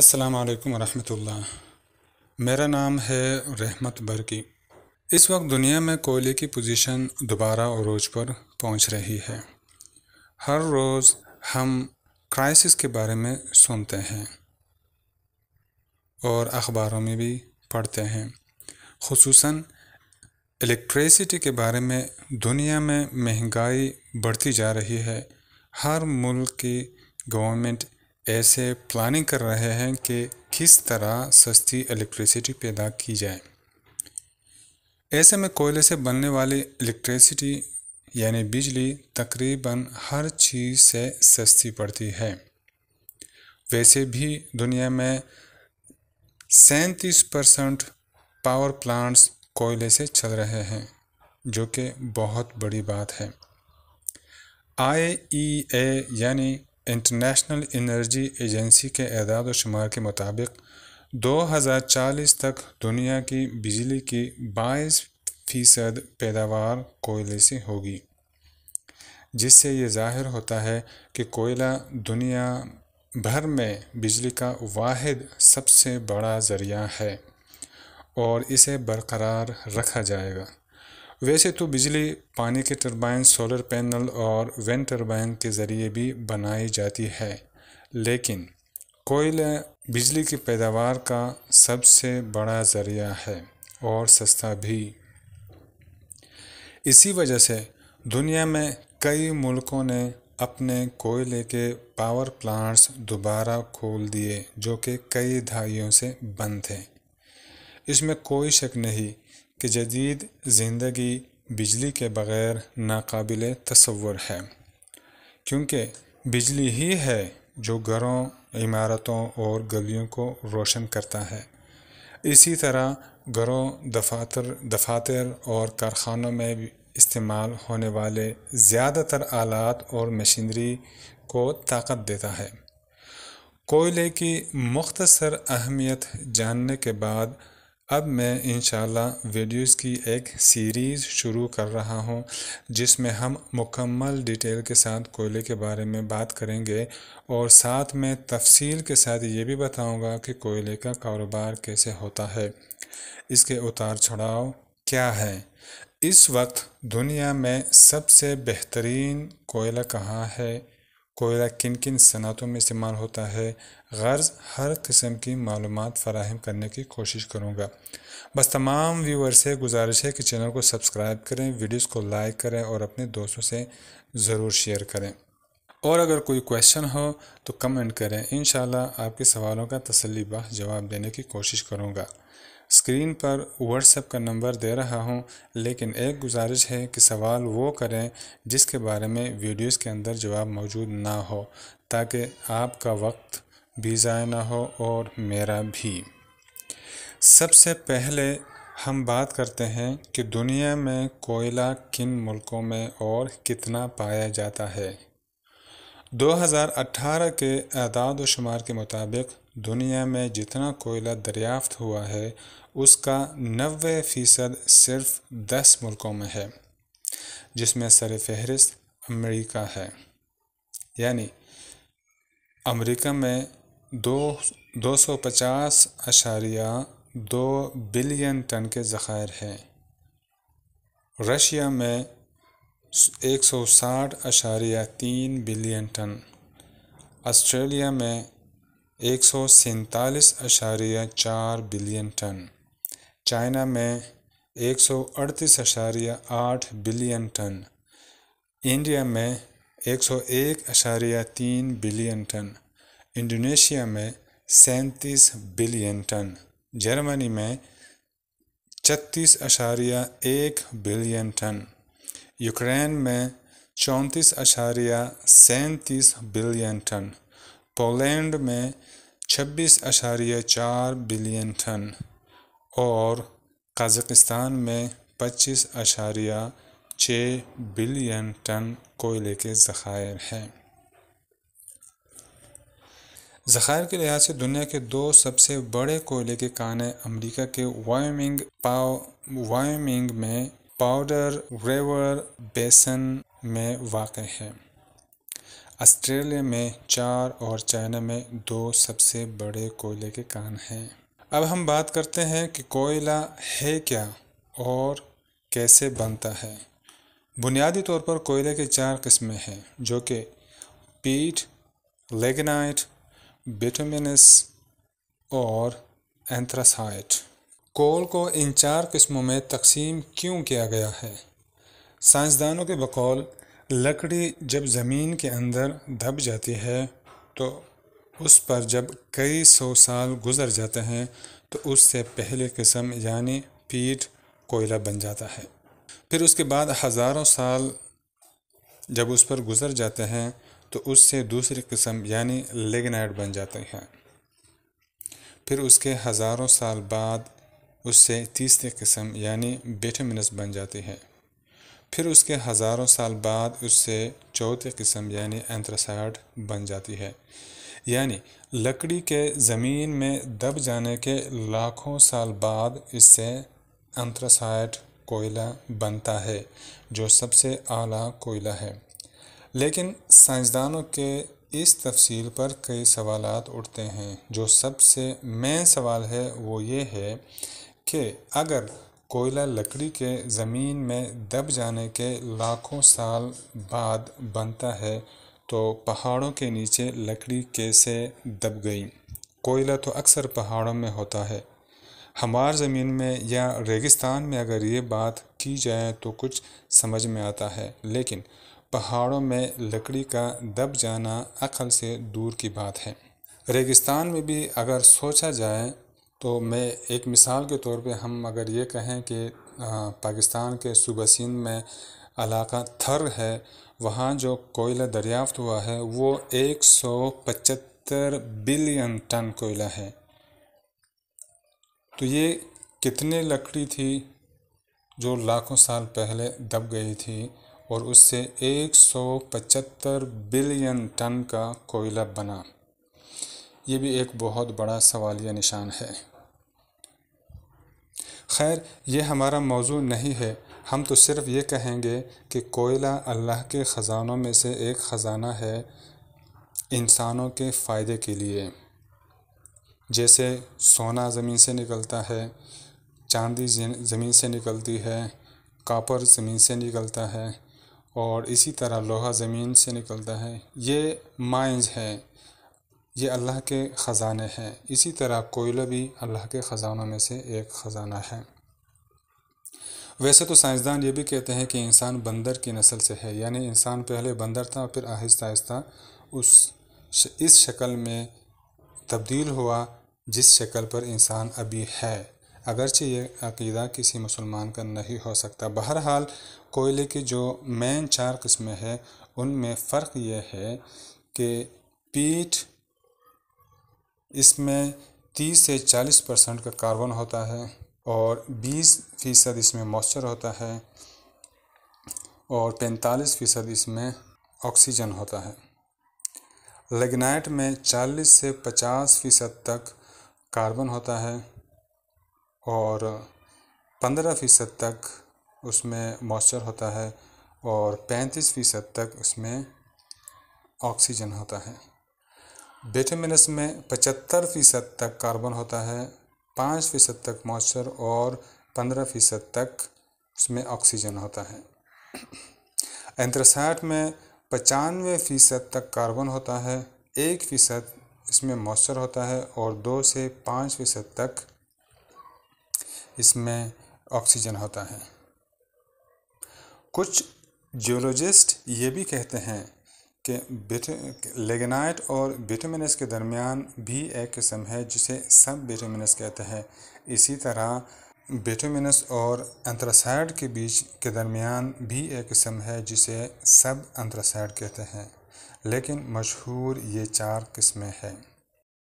अस्सलाम वालेकुम रहमतुल्लाह मेरा नाम है रहमत बरकी इस वक्त दुनिया में कोयले की पोजीशन दोबारा अरोज पर पहुंच रही है हर रोज़ हम क्राइसिस के बारे में सुनते हैं और अखबारों में भी पढ़ते हैं खसूस इलेक्ट्रिसिटी के बारे में दुनिया में महंगाई बढ़ती जा रही है हर मुल्क की गवर्नमेंट ऐसे प्लानिंग कर रहे हैं कि किस तरह सस्ती इलेक्ट्रिसिटी पैदा की जाए ऐसे में कोयले से बनने वाली इलेक्ट्रिसिटी यानी बिजली तकरीबन हर चीज़ से सस्ती पड़ती है वैसे भी दुनिया में सैंतीस परसेंट पावर प्लांट्स कोयले से चल रहे हैं जो कि बहुत बड़ी बात है आई ई ए यानी इंटरनेशनल एनर्जी एजेंसी के एदाद शुमार के मुताबिक 2040 तक दुनिया की बिजली की बाईस फ़ीसद पैदावार कोयले से होगी जिससे ये जाहिर होता है कि कोयला दुनिया भर में बिजली का वाद सबसे बड़ा ज़रिया है और इसे बरकरार रखा जाएगा वैसे तो बिजली पानी के टरबाइन सोलर पैनल और वन टरबाइन के ज़रिए भी बनाई जाती है लेकिन कोयला बिजली की पैदावार का सबसे बड़ा ज़रिया है और सस्ता भी इसी वजह से दुनिया में कई मुल्कों ने अपने कोयले के पावर प्लांट्स दोबारा खोल दिए जो कि कई दहाइयों से बंद थे इसमें कोई शक नहीं कि जदीद ज़िंदगी बिजली के बग़ैर नाकबिल तस्वर है क्योंकि बिजली ही है जो घरों इमारतों और गलियों को रोशन करता है इसी तरह घरों दफातर दफातर और कारखानों में इस्तेमाल होने वाले ज़्यादातर आलात और मशीनरी को ताकत देता है कोयले की मुख्तसर अहमियत जानने के बाद अब मैं इन वीडियोस की एक सीरीज़ शुरू कर रहा हूं जिसमें हम मुकम्मल डिटेल के साथ कोयले के बारे में बात करेंगे और साथ में तफसील के साथ ये भी बताऊंगा कि कोयले का कारोबार कैसे होता है इसके उतार चढ़ाव क्या है इस वक्त दुनिया में सबसे बेहतरीन कोयला कहाँ है कोयला किन किन सनातों में इस्तेमाल होता है गर्ज हर किस्म की मालूम फ़राहम करने की कोशिश करूँगा बस तमाम व्यूअर से गुजारिश है कि चैनल को सब्सक्राइब करें वीडियोज़ को लाइक करें और अपने दोस्तों से ज़रूर शेयर करें और अगर कोई क्वेश्चन हो तो कमेंट करें इन आपके सवालों का तसली जवाब देने की कोशिश करूँगा स्क्रीन पर व्हाट्सएप का नंबर दे रहा हूँ लेकिन एक गुजारिश है कि सवाल वो करें जिसके बारे में वीडियोस के अंदर जवाब मौजूद ना हो ताकि आपका वक्त भी ज़ाय ना हो और मेरा भी सबसे पहले हम बात करते हैं कि दुनिया में कोयला किन मुल्कों में और कितना पाया जाता है 2018 के अदाद व शुमार के मुताबिक दुनिया में जितना कोयला दरियाफ्त हुआ है उसका नबे फ़ीसद सिर्फ दस मुल्कों में है जिसमें सर फहरिस्त अमरीका है यानी अमरीका में दो दो सौ पचास अशारिया दो बिलियन टन के ज़ख़ायर हैं रशिया में एक सौ साठ अशारिया तीन बिलियन टन ऑस्ट्रेलिया में एक सौ सैंतालीस अशारिया चार बिलियन टन चाइना में एक सौ अड़तीस अशारिया आठ बिलियन टन इंडिया में एक सौ एक अशारिया तीन बिलियन टन इंडोनेशिया में सैंतीस बिलियन टन जर्मनी में छत्तीस अशारिया एक बिलियन टन यूक्रेन में चौंतीस अशारिया सैंतीस बिलियन टन पोलैंड में छब्बीस अशारिया चार बिलियन टन और कज़ाकिस्तान में पच्चीस अशारिया छः बिलियन टन कोयले के ज़खायर हैं ज़खायर के लिहाज से दुनिया के दो सबसे बड़े कोयले के कान अमरीका के वायमिंग पाव वायमिंग में पाउडर रेवर बेसन में वाक़ है ऑस्ट्रेलिया में चार और चाइना में दो सबसे बड़े कोयले के कान हैं अब हम बात करते हैं कि कोयला है क्या और कैसे बनता है बुनियादी तौर पर कोयले के चार किस्में हैं जो कि पीट लेगनाइट बिटोमिनस और एंथ्रासाइट कोल को इन चार किस्मों में तकसीम क्यों किया गया है साइंसदानों के बकौल लकड़ी जब ज़मीन के अंदर दब जाती है तो उस पर जब कई सौ साल गुज़र जाते हैं तो उससे पहले किस्म यानी पीट कोयला बन जाता है फिर उसके बाद हज़ारों साल जब उस पर गुज़र जाते हैं तो उससे दूसरी किस्म यानी लेगनाइट बन जाती है फिर उसके हज़ारों साल बाद उससे तीसरी किस्म यानी बेटमिनस बन जाती है फिर उसके हज़ारों साल बाद उससे चौथी किस्म यानी एंथ्रासाइड बन जाती है यानी लकड़ी के ज़मीन में दब जाने के लाखों साल बाद इससे एंथ्रासाइड कोयला बनता है जो सबसे आला कोयला है लेकिन साइंसदानों के इस तफसील पर कई सवाल उठते हैं जो सबसे मेन सवाल है वो ये है कि अगर कोयला लकड़ी के ज़मीन में दब जाने के लाखों साल बाद बनता है तो पहाड़ों के नीचे लकड़ी कैसे दब गई कोयला तो अक्सर पहाड़ों में होता है हमार ज़मीन में या रेगिस्तान में अगर ये बात की जाए तो कुछ समझ में आता है लेकिन पहाड़ों में लकड़ी का दब जाना अकल से दूर की बात है रेगिस्तान में भी अगर सोचा जाए तो मैं एक मिसाल के तौर पे हम अगर ये कहें कि पाकिस्तान के सूबा सिंध में इलाका थर है वहाँ जो कोयला दरियाफ्त हुआ है वो एक सौ पचहत्तर बिलियन टन कोयला है तो ये कितने लकड़ी थी जो लाखों साल पहले दब गई थी और उससे 175 बिलियन टन का कोयला बना ये भी एक बहुत बड़ा सवालिया निशान है खैर ये हमारा मौजू नहीं है हम तो सिर्फ ये कहेंगे कि कोयला अल्लाह के ख़जानों में से एक ख़जाना है इंसानों के फ़ायदे के लिए जैसे सोना ज़मीन से निकलता है चांदी ज़मीन से निकलती है कापर ज़मीन से निकलता है और इसी तरह लोहा ज़मीन से निकलता है ये माइंस हैं ये अल्लाह के ख़जाने हैं इसी तरह कोयला भी अल्लाह के ख़जानों में से एक ख़जाना है वैसे तो साइंसदान ये भी कहते हैं कि इंसान बंदर की नस्ल से है यानी इंसान पहले बंदर था फिर आहिस्ता आहिस्ता उस श, इस शक्ल में तब्दील हुआ जिस शक्ल पर इंसान अभी है अगरचे ये अकीदा किसी मुसलमान का नहीं हो सकता बहरहाल कोयले की जो मेन चार किस्में हैं उनमें फ़र्क यह है कि पीठ इसमें तीस से चालीस परसेंट का कार्बन होता है और बीस फीसद इसमें मॉइस्चर होता है और पैंतालीस फीसद इसमें ऑक्सीजन होता है लेगनाइट में चालीस से पचास फीसद तक कार्बन होता है और पंद्रह फीसद तक उसमें मॉइस्चर होता है और पैंतीस फीसद तक उसमें ऑक्सीजन होता है विटामिनस में पचहत्तर फ़ीसद तक कार्बन होता है पाँच फ़ीसद तक मॉइस्चर और पंद्रह फ़ीसद तक उसमें ऑक्सीजन होता है एंथ्रासाइट में पचानवे फ़ीसद तक कार्बन होता है एक फ़ीसद इसमें मॉइस्चर होता है और दो से पाँच फ़ीसद तक इसमें ऑक्सीजन होता है कुछ जियोलॉजिस्ट ये भी कहते हैं के लेगनाइट और विटामिनस के दरमियान भी एक किस्म है जिसे सब विटामिनस कहते हैं इसी तरह विटामिनस और एंथ्रासाइड के बीच के दरमियान भी एक किस्म है जिसे सब एंथ्रासाइड कहते हैं लेकिन मशहूर ये चार किस्में हैं